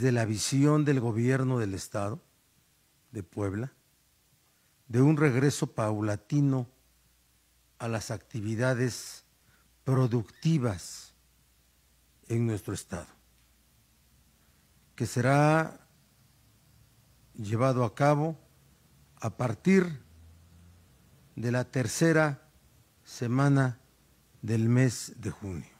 desde la visión del gobierno del Estado de Puebla de un regreso paulatino a las actividades productivas en nuestro Estado, que será llevado a cabo a partir de la tercera semana del mes de junio.